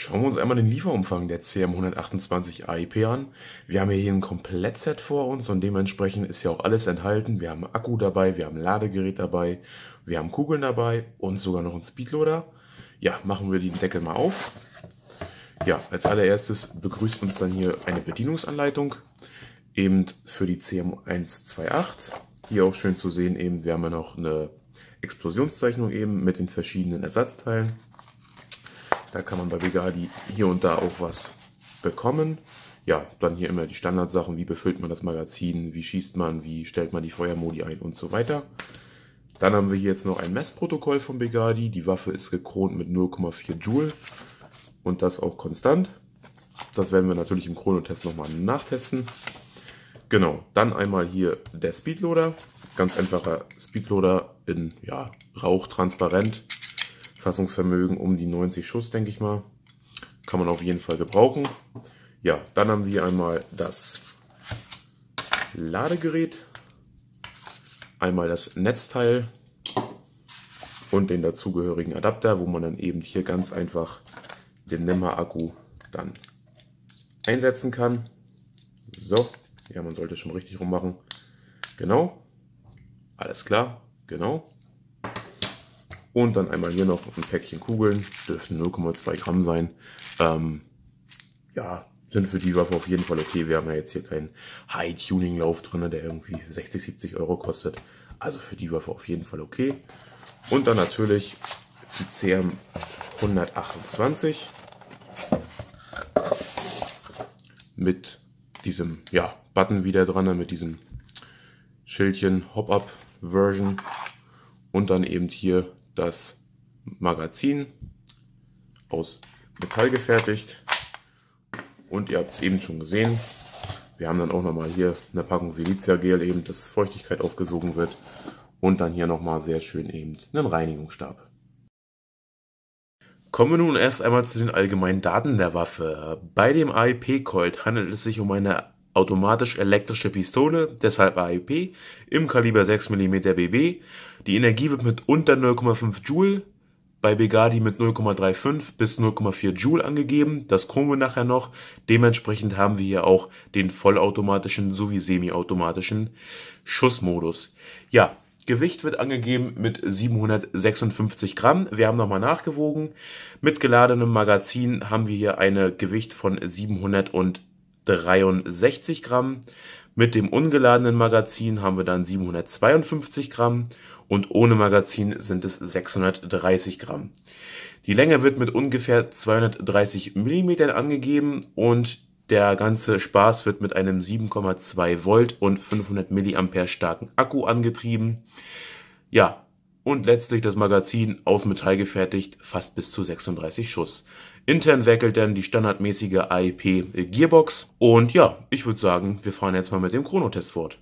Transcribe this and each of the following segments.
Schauen wir uns einmal den Lieferumfang der CM128AIP an. Wir haben hier ein Komplettset vor uns und dementsprechend ist hier auch alles enthalten. Wir haben Akku dabei, wir haben Ladegerät dabei, wir haben Kugeln dabei und sogar noch einen Speedloader. Ja, machen wir den Deckel mal auf. Ja, als allererstes begrüßt uns dann hier eine Bedienungsanleitung, eben für die CM128. Hier auch schön zu sehen, eben wir haben ja noch eine Explosionszeichnung eben mit den verschiedenen Ersatzteilen. Da kann man bei Vegali hier und da auch was bekommen. Ja, dann hier immer die Standardsachen, wie befüllt man das Magazin, wie schießt man, wie stellt man die Feuermodi ein und so weiter. Dann haben wir hier jetzt noch ein Messprotokoll von Begadi. Die Waffe ist gekront mit 0,4 Joule und das auch konstant. Das werden wir natürlich im Chronotest nochmal nachtesten. Genau, dann einmal hier der Speedloader. Ganz einfacher Speedloader in ja, rauchtransparent. Fassungsvermögen um die 90 Schuss, denke ich mal. Kann man auf jeden Fall gebrauchen. Ja, dann haben wir einmal das Ladegerät, einmal das Netzteil und den dazugehörigen Adapter, wo man dann eben hier ganz einfach den Nimmer-Akku dann einsetzen kann. So, ja, man sollte schon richtig rummachen. Genau, alles klar, genau. Und dann einmal hier noch ein Päckchen Kugeln, dürften 0,2 Gramm sein. Ähm, ja, sind für die Waffe auf jeden Fall okay. Wir haben ja jetzt hier keinen High-Tuning-Lauf drin, der irgendwie 60, 70 Euro kostet. Also für die Waffe auf jeden Fall okay. Und dann natürlich die CM 128 mit diesem ja, Button wieder dran, ne, mit diesem Schildchen Hop-Up-Version und dann eben hier das Magazin aus Metall gefertigt. Und ihr habt es eben schon gesehen. Wir haben dann auch nochmal hier eine Packung Siliziagel eben, dass Feuchtigkeit aufgesogen wird. Und dann hier nochmal sehr schön eben einen Reinigungsstab. Kommen wir nun erst einmal zu den allgemeinen Daten der Waffe. Bei dem AIP-Colt handelt es sich um eine automatisch elektrische Pistole, deshalb AIP, im Kaliber 6 mm BB. Die Energie wird mit unter 0,5 Joule bei Begadi mit 0,35 bis 0,4 Joule angegeben. Das kommen wir nachher noch. Dementsprechend haben wir hier auch den vollautomatischen sowie semiautomatischen Schussmodus. Ja, Gewicht wird angegeben mit 756 Gramm. Wir haben nochmal nachgewogen. Mit geladenem Magazin haben wir hier ein Gewicht von 763 Gramm. Mit dem ungeladenen Magazin haben wir dann 752 Gramm und ohne Magazin sind es 630 Gramm. Die Länge wird mit ungefähr 230 Millimetern angegeben und der ganze Spaß wird mit einem 7,2 Volt und 500 Milliampere starken Akku angetrieben. Ja, und letztlich das Magazin aus Metall gefertigt, fast bis zu 36 Schuss. Intern wackelt dann die standardmäßige AEP Gearbox. Und ja, ich würde sagen, wir fahren jetzt mal mit dem Chronotest fort.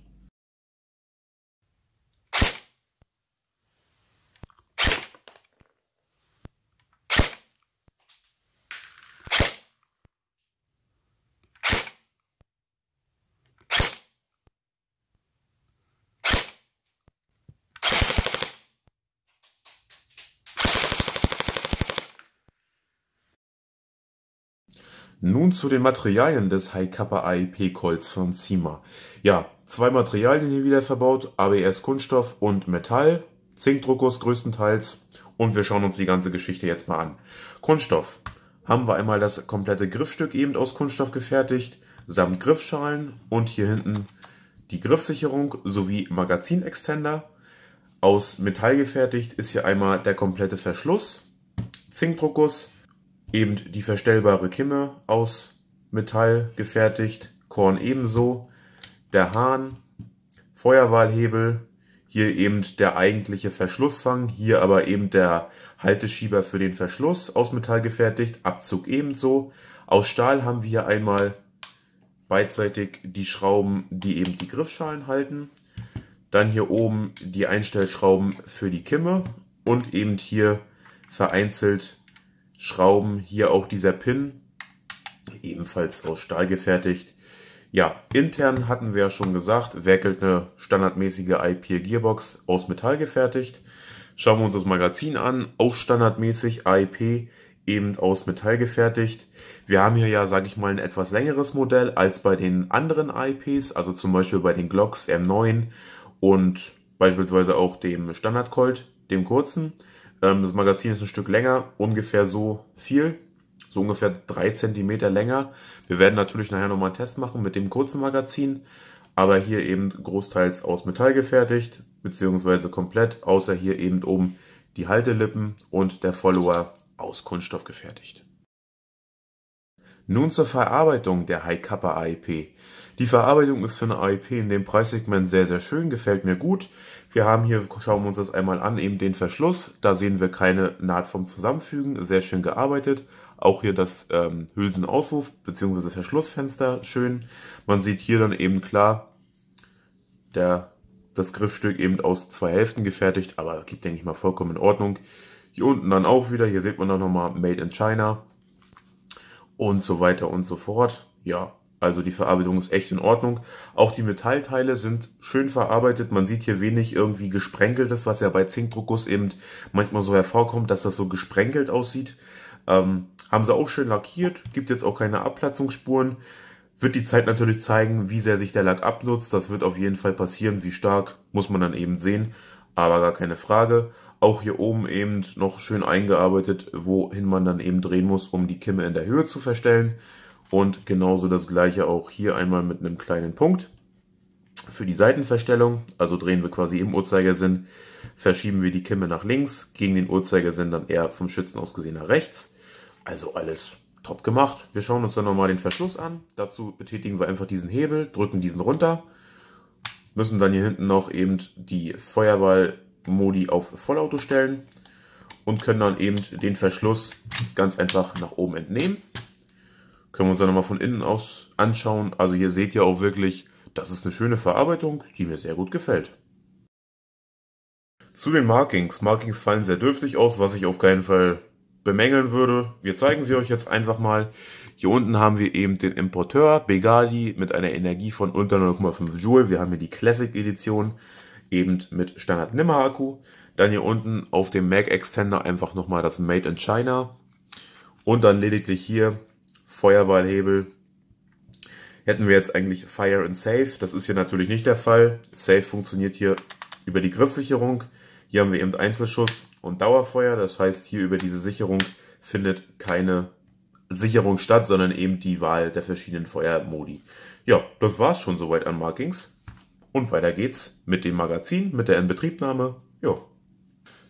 Nun zu den Materialien des High Kappa AIP Colts von Cima. Ja, zwei Materialien hier wieder verbaut, ABS Kunststoff und Metall, Zinkdruckguss größtenteils und wir schauen uns die ganze Geschichte jetzt mal an. Kunststoff haben wir einmal das komplette Griffstück eben aus Kunststoff gefertigt, samt Griffschalen und hier hinten die Griffsicherung sowie Magazinextender. Aus Metall gefertigt ist hier einmal der komplette Verschluss, Zinkdruckguss, eben die verstellbare Kimme aus Metall gefertigt, Korn ebenso, der Hahn, Feuerwahlhebel, hier eben der eigentliche Verschlussfang, hier aber eben der Halteschieber für den Verschluss aus Metall gefertigt, Abzug ebenso. Aus Stahl haben wir hier einmal beidseitig die Schrauben, die eben die Griffschalen halten. Dann hier oben die Einstellschrauben für die Kimme und eben hier vereinzelt Schrauben. Hier auch dieser Pin, ebenfalls aus Stahl gefertigt. Ja, intern hatten wir ja schon gesagt, werkelt eine standardmäßige iPeer Gearbox aus Metall gefertigt. Schauen wir uns das Magazin an, auch standardmäßig IP, eben aus Metall gefertigt. Wir haben hier ja, sage ich mal, ein etwas längeres Modell als bei den anderen IPs, also zum Beispiel bei den Glocks M9 und beispielsweise auch dem Standard Colt, dem kurzen. Ähm, das Magazin ist ein Stück länger, ungefähr so viel, so ungefähr 3 cm länger. Wir werden natürlich nachher nochmal einen Test machen mit dem kurzen Magazin, aber hier eben großteils aus Metall gefertigt, beziehungsweise komplett, außer hier eben oben die Haltelippen und der Follower aus Kunststoff gefertigt. Nun zur Verarbeitung der High Kappa AEP. Die Verarbeitung ist für eine AEP in dem Preissegment sehr, sehr schön, gefällt mir gut. Wir haben hier, schauen wir uns das einmal an, eben den Verschluss. Da sehen wir keine Naht vom Zusammenfügen, sehr schön gearbeitet. Auch hier das ähm, Hülsenauswurf bzw. Verschlussfenster, schön. Man sieht hier dann eben klar, der, das Griffstück eben aus zwei Hälften gefertigt, aber das geht, denke ich mal, vollkommen in Ordnung. Hier unten dann auch wieder, hier sieht man dann nochmal Made in China und so weiter und so fort. Ja, also die Verarbeitung ist echt in Ordnung. Auch die Metallteile sind schön verarbeitet. Man sieht hier wenig irgendwie gesprenkeltes, was ja bei Zinkdruckguss eben manchmal so hervorkommt, dass das so gesprenkelt aussieht. Ähm, haben sie auch schön lackiert, gibt jetzt auch keine Abplatzungsspuren. Wird die Zeit natürlich zeigen, wie sehr sich der Lack abnutzt. Das wird auf jeden Fall passieren. Wie stark, muss man dann eben sehen. Aber gar keine Frage. Auch hier oben eben noch schön eingearbeitet, wohin man dann eben drehen muss, um die Kimme in der Höhe zu verstellen. Und genauso das gleiche auch hier einmal mit einem kleinen Punkt für die Seitenverstellung. Also drehen wir quasi im Uhrzeigersinn, verschieben wir die Kimme nach links, gegen den Uhrzeigersinn dann eher vom Schützen aus gesehen nach rechts. Also alles top gemacht. Wir schauen uns dann nochmal den Verschluss an. Dazu betätigen wir einfach diesen Hebel, drücken diesen runter, müssen dann hier hinten noch eben die Feuerwahl-Modi auf Vollauto stellen und können dann eben den Verschluss ganz einfach nach oben entnehmen. Können wir uns dann nochmal von innen aus anschauen. Also hier seht ihr auch wirklich, das ist eine schöne Verarbeitung, die mir sehr gut gefällt. Zu den Markings. Markings fallen sehr dürftig aus, was ich auf keinen Fall bemängeln würde. Wir zeigen sie euch jetzt einfach mal. Hier unten haben wir eben den Importeur Begadi mit einer Energie von unter 0,5 Joule. Wir haben hier die Classic Edition eben mit Standard Nimmer Akku. Dann hier unten auf dem Mac Extender einfach nochmal das Made in China. Und dann lediglich hier Feuerballhebel, hätten wir jetzt eigentlich Fire and Safe. Das ist hier natürlich nicht der Fall. Safe funktioniert hier über die Griffsicherung. Hier haben wir eben Einzelschuss und Dauerfeuer. Das heißt, hier über diese Sicherung findet keine Sicherung statt, sondern eben die Wahl der verschiedenen Feuermodi. Ja, das war's schon soweit an Markings. Und weiter geht's mit dem Magazin, mit der Inbetriebnahme. Ja,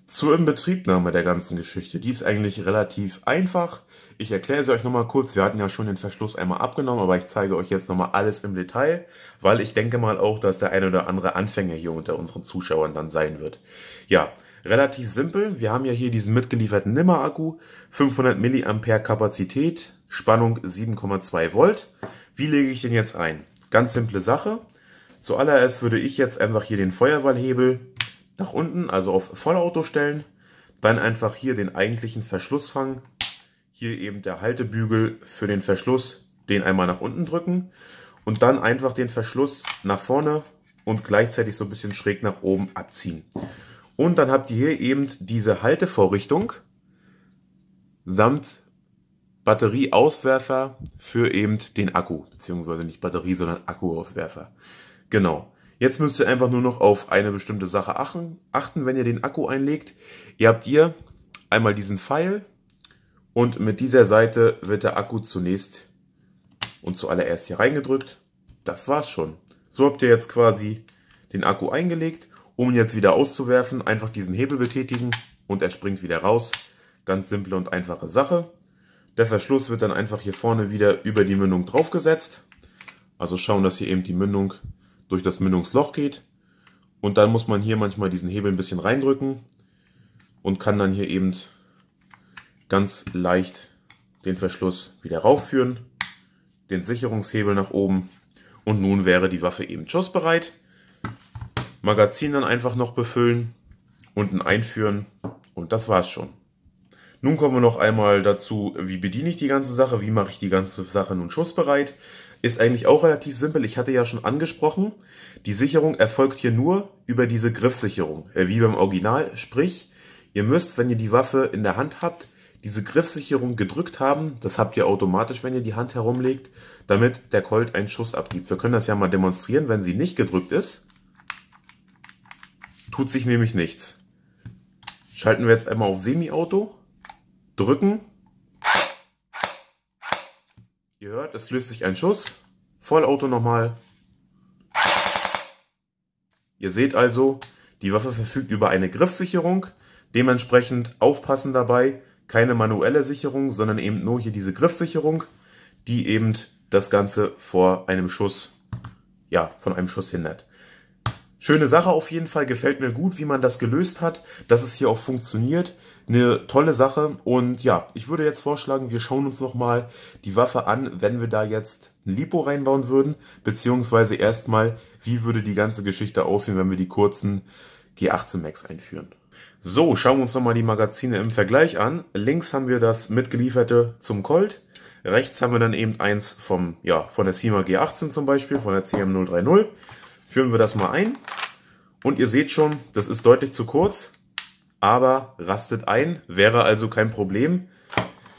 zur Inbetriebnahme der ganzen Geschichte. Die ist eigentlich relativ einfach. Ich erkläre sie euch nochmal kurz. Wir hatten ja schon den Verschluss einmal abgenommen, aber ich zeige euch jetzt nochmal alles im Detail, weil ich denke mal auch, dass der eine oder andere Anfänger hier unter unseren Zuschauern dann sein wird. Ja, relativ simpel. Wir haben ja hier diesen mitgelieferten Nimmer-Akku, 500 mA Kapazität, Spannung 7,2 Volt. Wie lege ich den jetzt ein? Ganz simple Sache. Zuallererst würde ich jetzt einfach hier den Feuerwallhebel nach unten, also auf Vollauto stellen. Dann einfach hier den eigentlichen Verschluss fangen. Hier eben der Haltebügel für den Verschluss, den einmal nach unten drücken. Und dann einfach den Verschluss nach vorne und gleichzeitig so ein bisschen schräg nach oben abziehen. Und dann habt ihr hier eben diese Haltevorrichtung samt Batterieauswerfer für eben den Akku, beziehungsweise nicht Batterie, sondern Akkuauswerfer. Genau. Jetzt müsst ihr einfach nur noch auf eine bestimmte Sache achten, achten wenn ihr den Akku einlegt. Ihr habt hier einmal diesen Pfeil und mit dieser Seite wird der Akku zunächst und zuallererst hier reingedrückt. Das war's schon. So habt ihr jetzt quasi den Akku eingelegt. Um ihn jetzt wieder auszuwerfen, einfach diesen Hebel betätigen und er springt wieder raus. Ganz simple und einfache Sache. Der Verschluss wird dann einfach hier vorne wieder über die Mündung draufgesetzt. Also schauen, dass hier eben die Mündung durch das Mündungsloch geht. Und dann muss man hier manchmal diesen Hebel ein bisschen reindrücken und kann dann hier eben ganz leicht den Verschluss wieder raufführen, den Sicherungshebel nach oben und nun wäre die Waffe eben schussbereit. Magazin dann einfach noch befüllen, unten einführen und das war's schon. Nun kommen wir noch einmal dazu, wie bediene ich die ganze Sache, wie mache ich die ganze Sache nun schussbereit ist eigentlich auch relativ simpel. Ich hatte ja schon angesprochen, die Sicherung erfolgt hier nur über diese Griffsicherung, äh, wie beim Original. Sprich, ihr müsst, wenn ihr die Waffe in der Hand habt, diese Griffsicherung gedrückt haben. Das habt ihr automatisch, wenn ihr die Hand herumlegt, damit der Colt einen Schuss abgibt. Wir können das ja mal demonstrieren, wenn sie nicht gedrückt ist. Tut sich nämlich nichts. Schalten wir jetzt einmal auf Semi-Auto, drücken gehört, es löst sich ein Schuss. Vollauto nochmal. Ihr seht also, die Waffe verfügt über eine Griffsicherung. Dementsprechend aufpassen dabei. Keine manuelle Sicherung, sondern eben nur hier diese Griffsicherung, die eben das Ganze vor einem Schuss, ja, von einem Schuss hindert. Schöne Sache auf jeden Fall, gefällt mir gut, wie man das gelöst hat, dass es hier auch funktioniert eine tolle Sache. Und ja, ich würde jetzt vorschlagen, wir schauen uns nochmal die Waffe an, wenn wir da jetzt ein Lipo reinbauen würden. Beziehungsweise erstmal, wie würde die ganze Geschichte aussehen, wenn wir die kurzen G18 Max einführen. So, schauen wir uns nochmal die Magazine im Vergleich an. Links haben wir das mitgelieferte zum Colt. Rechts haben wir dann eben eins vom, ja, von der CIMA G18 zum Beispiel, von der CM030. Führen wir das mal ein. Und ihr seht schon, das ist deutlich zu kurz aber rastet ein, wäre also kein Problem.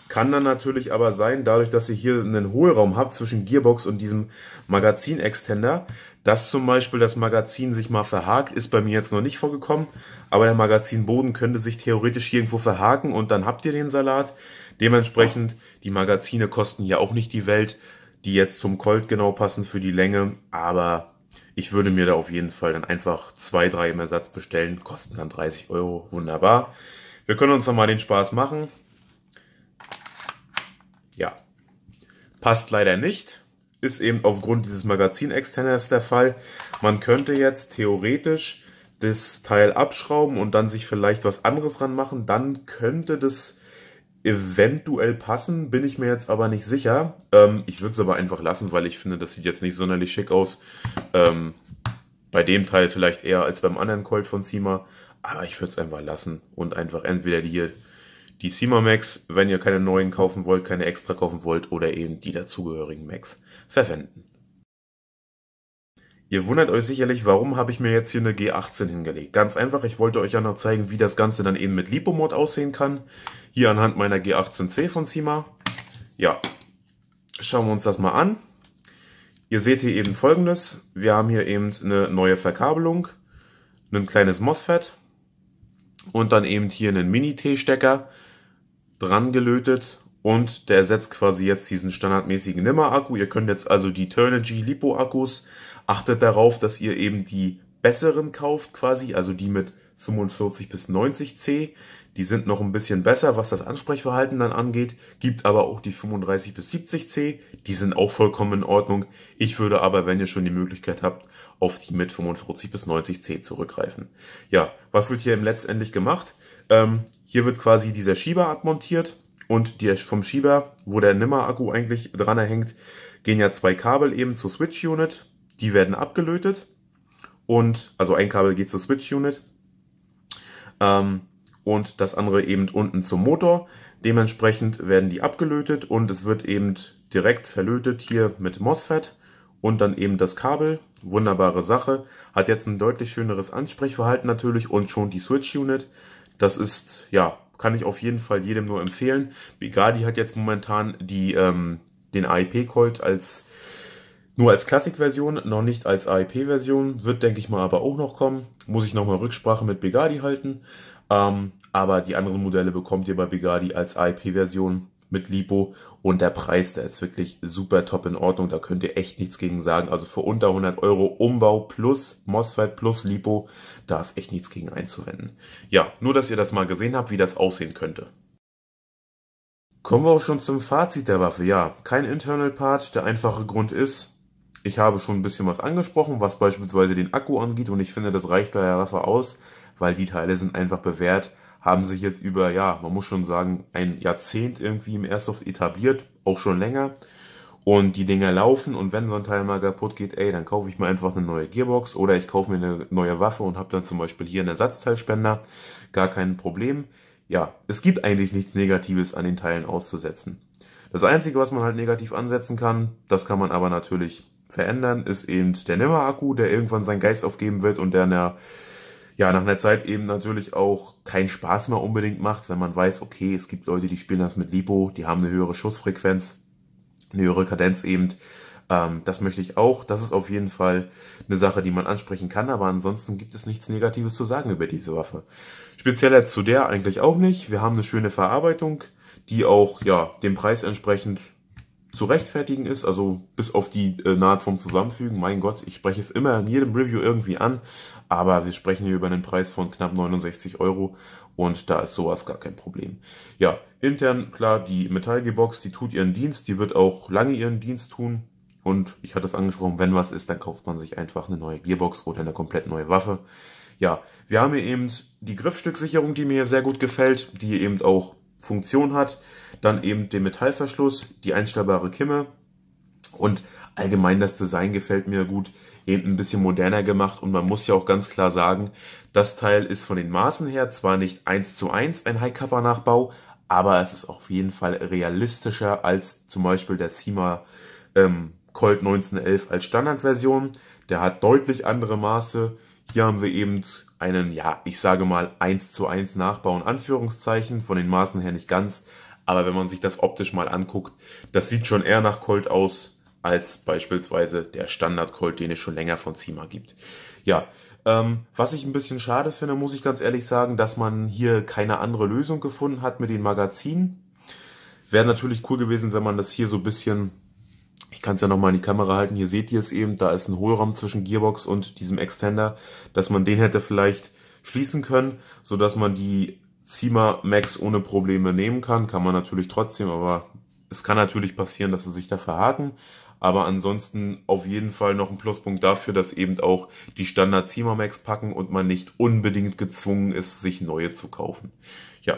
Kann dann natürlich aber sein, dadurch, dass ihr hier einen Hohlraum habt zwischen Gearbox und diesem Magazin-Extender, dass zum Beispiel das Magazin sich mal verhakt, ist bei mir jetzt noch nicht vorgekommen, aber der Magazinboden könnte sich theoretisch irgendwo verhaken und dann habt ihr den Salat. Dementsprechend, die Magazine kosten ja auch nicht die Welt, die jetzt zum Colt genau passen für die Länge, aber ich würde mir da auf jeden Fall dann einfach zwei, drei im Ersatz bestellen, kosten dann 30 Euro, wunderbar. Wir können uns nochmal den Spaß machen. Ja, passt leider nicht. Ist eben aufgrund dieses Magazin-Extenders der Fall. Man könnte jetzt theoretisch das Teil abschrauben und dann sich vielleicht was anderes ranmachen. Dann könnte das eventuell passen, bin ich mir jetzt aber nicht sicher. Ähm, ich würde es aber einfach lassen, weil ich finde, das sieht jetzt nicht sonderlich schick aus. Ähm, bei dem Teil vielleicht eher als beim anderen Colt von Sima. Aber ich würde es einfach lassen und einfach entweder die, die Sima Max, wenn ihr keine neuen kaufen wollt, keine extra kaufen wollt, oder eben die dazugehörigen Max verwenden. Ihr wundert euch sicherlich, warum habe ich mir jetzt hier eine G18 hingelegt. Ganz einfach, ich wollte euch ja noch zeigen, wie das Ganze dann eben mit Lipo-Mod aussehen kann. Hier anhand meiner G18C von Sima. Ja, schauen wir uns das mal an. Ihr seht hier eben folgendes. Wir haben hier eben eine neue Verkabelung, ein kleines MOSFET und dann eben hier einen Mini-T-Stecker dran gelötet und der ersetzt quasi jetzt diesen standardmäßigen Nimmer-Akku. Ihr könnt jetzt also die Turnigy Lipo-Akkus Achtet darauf, dass ihr eben die besseren kauft quasi, also die mit 45 bis 90 C. Die sind noch ein bisschen besser, was das Ansprechverhalten dann angeht. Gibt aber auch die 35 bis 70 C. Die sind auch vollkommen in Ordnung. Ich würde aber, wenn ihr schon die Möglichkeit habt, auf die mit 45 bis 90 C zurückgreifen. Ja, was wird hier letztendlich gemacht? Ähm, hier wird quasi dieser Schieber abmontiert und der vom Schieber, wo der Nimmer-Akku eigentlich dran hängt, gehen ja zwei Kabel eben zur Switch-Unit die werden abgelötet und also ein Kabel geht zur Switch-Unit ähm, und das andere eben unten zum Motor. Dementsprechend werden die abgelötet und es wird eben direkt verlötet hier mit MOSFET und dann eben das Kabel. Wunderbare Sache. Hat jetzt ein deutlich schöneres Ansprechverhalten natürlich und schon die Switch-Unit. Das ist, ja, kann ich auf jeden Fall jedem nur empfehlen. Begadi hat jetzt momentan die, ähm, den AIP-Colt als nur als Klassikversion, noch nicht als AIP-Version, wird denke ich mal aber auch noch kommen. Muss ich nochmal Rücksprache mit Begadi halten. Ähm, aber die anderen Modelle bekommt ihr bei Begadi als AIP-Version mit Lipo und der Preis, der ist wirklich super top in Ordnung. Da könnt ihr echt nichts gegen sagen. Also für unter 100 Euro Umbau plus MOSFET plus Lipo, da ist echt nichts gegen einzuwenden. Ja, nur dass ihr das mal gesehen habt, wie das aussehen könnte. Kommen wir auch schon zum Fazit der Waffe. Ja, kein Internal Part. Der einfache Grund ist, ich habe schon ein bisschen was angesprochen, was beispielsweise den Akku angeht und ich finde, das reicht bei der Waffe aus, weil die Teile sind einfach bewährt, haben sich jetzt über, ja, man muss schon sagen, ein Jahrzehnt irgendwie im Airsoft etabliert, auch schon länger. Und die Dinger laufen und wenn so ein Teil mal kaputt geht, ey, dann kaufe ich mir einfach eine neue Gearbox oder ich kaufe mir eine neue Waffe und habe dann zum Beispiel hier einen Ersatzteilspender. Gar kein Problem. Ja, es gibt eigentlich nichts Negatives an den Teilen auszusetzen. Das Einzige, was man halt negativ ansetzen kann, das kann man aber natürlich verändern, ist eben der Nimmer-Akku, der irgendwann seinen Geist aufgeben wird und der einer, ja, nach einer Zeit eben natürlich auch keinen Spaß mehr unbedingt macht, wenn man weiß, okay, es gibt Leute, die spielen das mit Lipo, die haben eine höhere Schussfrequenz, eine höhere Kadenz eben. Ähm, das möchte ich auch. Das ist auf jeden Fall eine Sache, die man ansprechen kann, aber ansonsten gibt es nichts Negatives zu sagen über diese Waffe. Spezieller zu der eigentlich auch nicht. Wir haben eine schöne Verarbeitung, die auch ja dem Preis entsprechend zu rechtfertigen ist, also bis auf die äh, Naht vom Zusammenfügen. Mein Gott, ich spreche es immer in jedem Review irgendwie an, aber wir sprechen hier über einen Preis von knapp 69 Euro und da ist sowas gar kein Problem. Ja, intern, klar, die Metallgebox, die tut ihren Dienst, die wird auch lange ihren Dienst tun. Und ich hatte es angesprochen, wenn was ist, dann kauft man sich einfach eine neue Gearbox oder eine komplett neue Waffe. Ja, wir haben hier eben die Griffstücksicherung, die mir sehr gut gefällt, die eben auch Funktion hat. Dann eben den Metallverschluss, die einstellbare Kimme und allgemein das Design gefällt mir gut. Eben ein bisschen moderner gemacht und man muss ja auch ganz klar sagen, das Teil ist von den Maßen her zwar nicht eins zu eins ein High-Kappa-Nachbau, aber es ist auf jeden Fall realistischer als zum Beispiel der Sima ähm, Colt 1911 als Standardversion. Der hat deutlich andere Maße. Hier haben wir eben einen, ja, ich sage mal 1 zu 1 Nachbau in Anführungszeichen, von den Maßen her nicht ganz, aber wenn man sich das optisch mal anguckt, das sieht schon eher nach Colt aus, als beispielsweise der Standard Colt, den es schon länger von Zima gibt. Ja, ähm, was ich ein bisschen schade finde, muss ich ganz ehrlich sagen, dass man hier keine andere Lösung gefunden hat mit den Magazinen. Wäre natürlich cool gewesen, wenn man das hier so ein bisschen ich kann es ja nochmal in die Kamera halten. Hier seht ihr es eben, da ist ein Hohlraum zwischen Gearbox und diesem Extender, dass man den hätte vielleicht schließen können, so dass man die Zima Max ohne Probleme nehmen kann. Kann man natürlich trotzdem, aber es kann natürlich passieren, dass sie sich da verhaken. Aber ansonsten auf jeden Fall noch ein Pluspunkt dafür, dass eben auch die Standard Zima Max packen und man nicht unbedingt gezwungen ist, sich neue zu kaufen. Ja,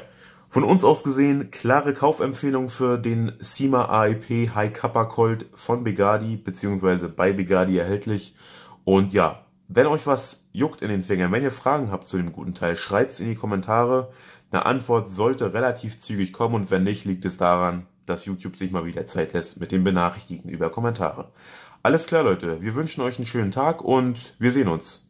von uns aus gesehen klare Kaufempfehlung für den SIMA AIP e High Kappa Colt von Begadi bzw. bei Begadi erhältlich. Und ja, wenn euch was juckt in den Fingern, wenn ihr Fragen habt zu dem guten Teil, schreibt es in die Kommentare. Eine Antwort sollte relativ zügig kommen und wenn nicht, liegt es daran, dass YouTube sich mal wieder Zeit lässt mit dem Benachrichtigen über Kommentare. Alles klar, Leute. Wir wünschen euch einen schönen Tag und wir sehen uns.